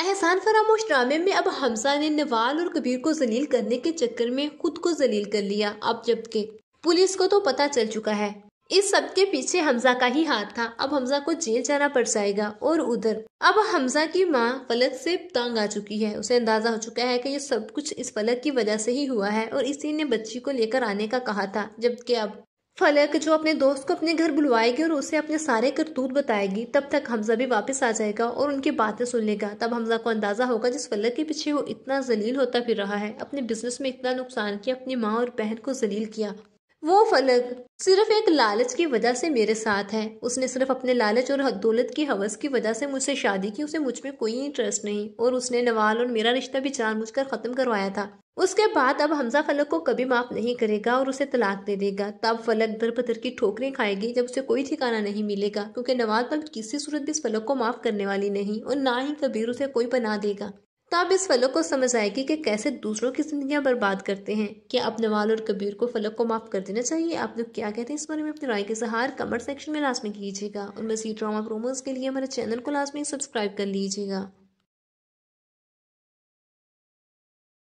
एहसान फरामोश ड्रामे में अब हमसा ने नवाल और कबीर को जलील करने के चक्कर में खुद को जलील कर लिया अब जबकि पुलिस को तो पता चल चुका है इस सब के पीछे हमजा का ही हाथ था अब हमजा को जेल जाना पड़ जाएगा और उधर अब हमजा की माँ फलक से तंग आ चुकी है उसे अंदाजा हो चुका है कि ये सब कुछ इस फलक की वजह से ही हुआ है और इसी ने बच्ची को लेकर आने का कहा था जबकि अब फलक जो अपने दोस्त को अपने घर बुलवाएगी और उसे अपने सारे करतूत बताएगी तब तक हमजा भी वापस आ जाएगा और उनकी बातें सुन लेगा तब हमजा को अंदाज़ा होगा जिस फलक के पीछे वो इतना जलील होता फिर रहा है अपने बिजनेस में इतना नुकसान किया अपनी माँ और बहन को जलील किया वो फलक सिर्फ एक लालच की वजह से मेरे साथ है उसने सिर्फ अपने लालच और दौलत की हवस की वजह से मुझसे शादी की उसे मुझ में कोई इंटरेस्ट नहीं और उसने नवाल और मेरा रिश्ता भी जानबूझकर खत्म करवाया था उसके बाद अब हमजा फलक को कभी माफ नहीं करेगा और उसे तलाक दे देगा तब फलक दर बदर की ठोकरें खाएगी जब उसे कोई ठिकाना नहीं मिलेगा क्योंकि नवाज अब किसी सूरत भी इस फलक को माफ करने वाली नहीं और ना ही कबीर उसे कोई बना देगा तो आप इस फलक को समझ आएगी कि कैसे दूसरों की जिंदगियां बर्बाद करते हैं क्या अपने वाल और कबीर को फलक को माफ कर देना चाहिए आप लोग क्या कहते हैं इस बारे में अपनी राय के सहार कमेंट सेक्शन में लाजमी कीजिएगा और मजीद ड्रामा प्रोमोज के लिए हमारे चैनल को लाजमी सब्सक्राइब कर लीजिएगा